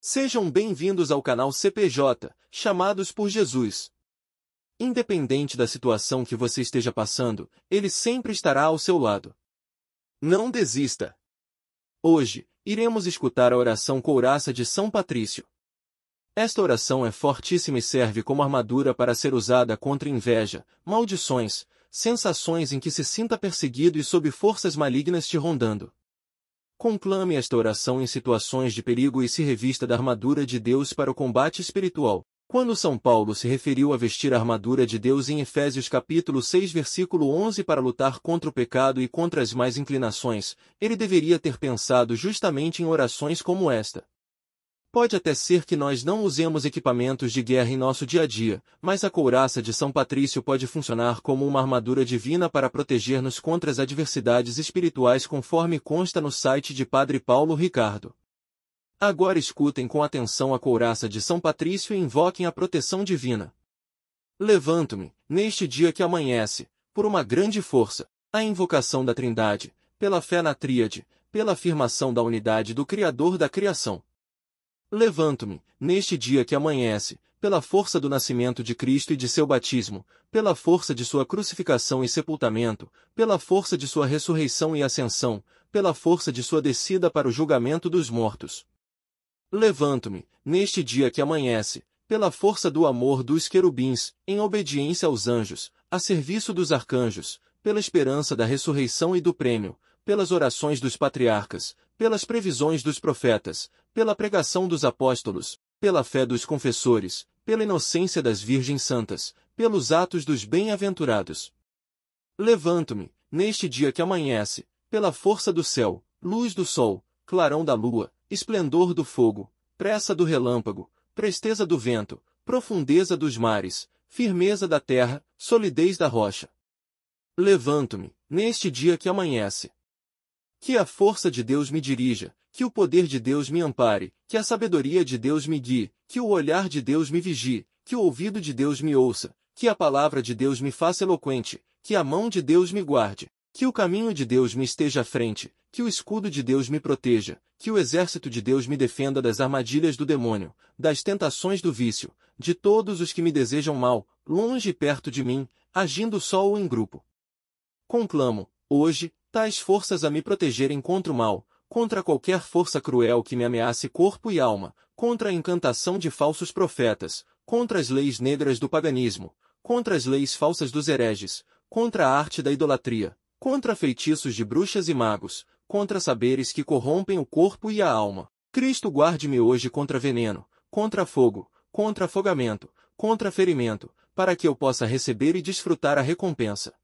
Sejam bem-vindos ao canal CPJ, chamados por Jesus. Independente da situação que você esteja passando, ele sempre estará ao seu lado. Não desista! Hoje, iremos escutar a oração couraça de São Patrício. Esta oração é fortíssima e serve como armadura para ser usada contra inveja, maldições, sensações em que se sinta perseguido e sob forças malignas te rondando conclame esta oração em situações de perigo e se revista da armadura de Deus para o combate espiritual. Quando São Paulo se referiu a vestir a armadura de Deus em Efésios capítulo 6 versículo 11 para lutar contra o pecado e contra as mais inclinações, ele deveria ter pensado justamente em orações como esta. Pode até ser que nós não usemos equipamentos de guerra em nosso dia a dia, mas a couraça de São Patrício pode funcionar como uma armadura divina para proteger-nos contra as adversidades espirituais conforme consta no site de Padre Paulo Ricardo. Agora escutem com atenção a couraça de São Patrício e invoquem a proteção divina. Levanto-me, neste dia que amanhece, por uma grande força, a invocação da Trindade, pela fé na Tríade, pela afirmação da unidade do Criador da Criação Levanto-me, neste dia que amanhece, pela força do nascimento de Cristo e de seu batismo, pela força de sua crucificação e sepultamento, pela força de sua ressurreição e ascensão, pela força de sua descida para o julgamento dos mortos. Levanto-me, neste dia que amanhece, pela força do amor dos querubins, em obediência aos anjos, a serviço dos arcanjos, pela esperança da ressurreição e do prêmio, pelas orações dos patriarcas, pelas previsões dos profetas, pela pregação dos apóstolos, pela fé dos confessores, pela inocência das virgens santas, pelos atos dos bem-aventurados. Levanto-me, neste dia que amanhece, pela força do céu, luz do sol, clarão da lua, esplendor do fogo, pressa do relâmpago, presteza do vento, profundeza dos mares, firmeza da terra, solidez da rocha. Levanto-me, neste dia que amanhece, que a força de Deus me dirija, que o poder de Deus me ampare, que a sabedoria de Deus me guie, que o olhar de Deus me vigie, que o ouvido de Deus me ouça, que a palavra de Deus me faça eloquente, que a mão de Deus me guarde, que o caminho de Deus me esteja à frente, que o escudo de Deus me proteja, que o exército de Deus me defenda das armadilhas do demônio, das tentações do vício, de todos os que me desejam mal, longe e perto de mim, agindo só ou em grupo. Conclamo, hoje, tais forças a me protegerem contra o mal, contra qualquer força cruel que me ameace corpo e alma, contra a encantação de falsos profetas, contra as leis negras do paganismo, contra as leis falsas dos hereges, contra a arte da idolatria, contra feitiços de bruxas e magos, contra saberes que corrompem o corpo e a alma. Cristo guarde-me hoje contra veneno, contra fogo, contra afogamento, contra ferimento, para que eu possa receber e desfrutar a recompensa.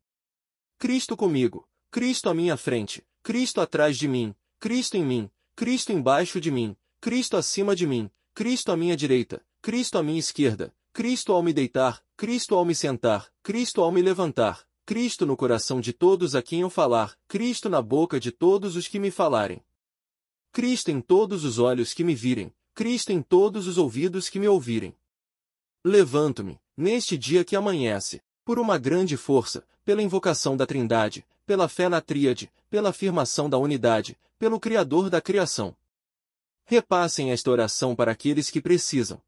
Cristo comigo, Cristo à minha frente, Cristo atrás de mim, Cristo em mim, Cristo embaixo de mim, Cristo acima de mim, Cristo à minha direita, Cristo à minha esquerda, Cristo ao me deitar, Cristo ao me sentar, Cristo ao me levantar, Cristo no coração de todos a quem eu falar, Cristo na boca de todos os que me falarem. Cristo em todos os olhos que me virem, Cristo em todos os ouvidos que me ouvirem. Levanto-me, neste dia que amanhece, por uma grande força, pela invocação da Trindade, pela fé na tríade, pela afirmação da unidade, pelo Criador da criação. Repassem esta oração para aqueles que precisam.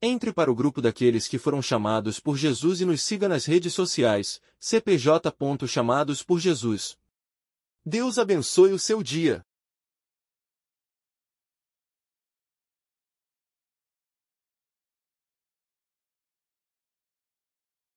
Entre para o grupo daqueles que foram chamados por Jesus e nos siga nas redes sociais, cpj.chamados por Jesus. Deus abençoe o seu dia.